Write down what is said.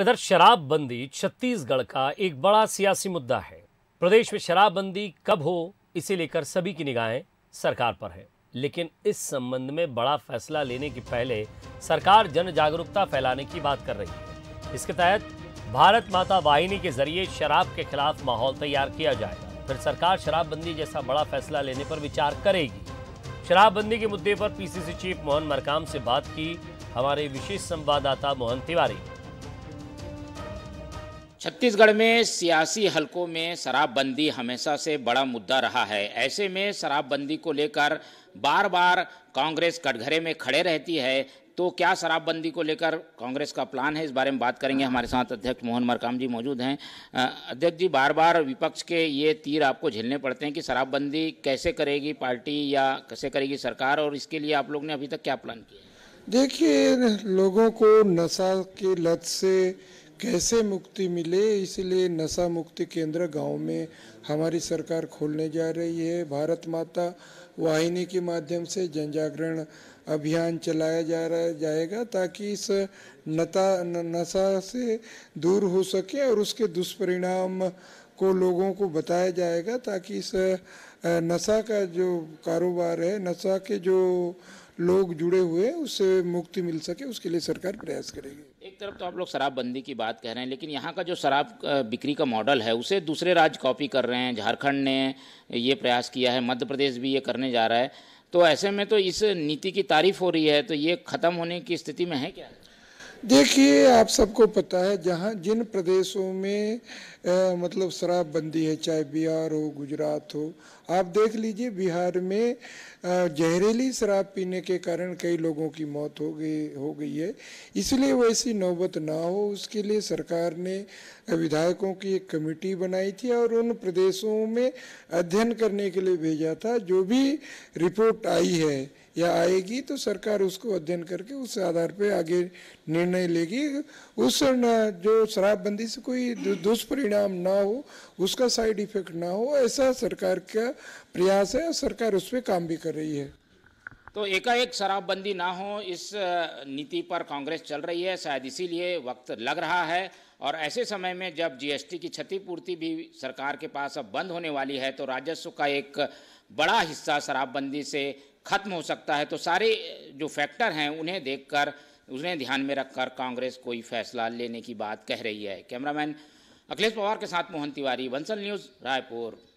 इधर शराबबंदी छत्तीसगढ़ का एक बड़ा सियासी मुद्दा है प्रदेश में शराबबंदी कब हो इसे लेकर सभी की निगाहें सरकार पर है लेकिन इस संबंध में बड़ा फैसला लेने के पहले सरकार जन जागरूकता फैलाने की बात कर रही है इसके तहत भारत माता वाहिनी के जरिए शराब के खिलाफ माहौल तैयार किया जाएगा फिर सरकार शराबबंदी जैसा बड़ा फैसला लेने पर विचार करेगी शराबबंदी के मुद्दे पर पीसीसी चीफ मोहन मरकाम से बात की हमारे विशेष संवाददाता मोहन तिवारी छत्तीसगढ़ में सियासी हलकों में शराबबंदी हमेशा से बड़ा मुद्दा रहा है ऐसे में शराबबंदी को लेकर बार बार कांग्रेस कटघरे में खड़े रहती है तो क्या शराबबंदी को लेकर कांग्रेस का प्लान है इस बारे में बात करेंगे हमारे साथ अध्यक्ष मोहन मरकाम जी मौजूद हैं अध्यक्ष जी बार बार विपक्ष के ये तीर आपको झेलने पड़ते हैं कि शराबबंदी कैसे करेगी पार्टी या कैसे करेगी सरकार और इसके लिए आप लोग ने अभी तक क्या प्लान किया देखिए लोगों को नशा की लत से कैसे मुक्ति मिले इसलिए नशा मुक्ति केंद्र गांव में हमारी सरकार खोलने जा रही है भारत माता वाहिनी के माध्यम से जन जागरण अभियान चलाया जा रहा जाएगा ताकि इस नता नशा से दूर हो सके और उसके दुष्परिणाम को लोगों को बताया जाएगा ताकि इस नशा का जो कारोबार है नशा के जो लोग जुड़े हुए हैं उससे मुक्ति मिल सके उसके लिए सरकार प्रयास करेगी तरफ तो आप लोग शराबबंदी की बात कह रहे हैं लेकिन यहाँ का जो शराब बिक्री का मॉडल है उसे दूसरे राज्य कॉपी कर रहे हैं झारखंड ने ये प्रयास किया है मध्य प्रदेश भी ये करने जा रहा है तो ऐसे में तो इस नीति की तारीफ हो रही है तो ये ख़त्म होने की स्थिति में है क्या देखिए आप सबको पता है जहाँ जिन प्रदेशों में आ, मतलब शराबबंदी है चाहे बिहार हो गुजरात हो आप देख लीजिए बिहार में जहरीली शराब पीने के कारण कई लोगों की मौत हो गई हो गई है इसलिए वैसी नौबत ना हो उसके लिए सरकार ने विधायकों की एक कमेटी बनाई थी और उन प्रदेशों में अध्ययन करने के लिए भेजा था जो भी रिपोर्ट आई है या आएगी तो सरकार उसको अध्ययन करके उस आधार पे आगे निर्णय लेगी उस जो शराबबंदी से कोई दुष्परिणाम ना हो उसका साइड इफेक्ट ना हो ऐसा सरकार का प्रयास है और सरकार उस पर काम भी कर रही है तो एकाएक शराबबंदी ना हो इस नीति पर कांग्रेस चल रही है शायद इसीलिए वक्त लग रहा है और ऐसे समय में जब जीएसटी की क्षतिपूर्ति भी सरकार के पास अब बंद होने वाली है तो राजस्व का एक बड़ा हिस्सा शराबबंदी से खत्म हो सकता है तो सारे जो फैक्टर हैं उन्हें देखकर उन्हें ध्यान में रखकर कांग्रेस कोई फैसला लेने की बात कह रही है कैमरामैन अखिलेश पवार के साथ मोहन तिवारी बंसल न्यूज़ रायपुर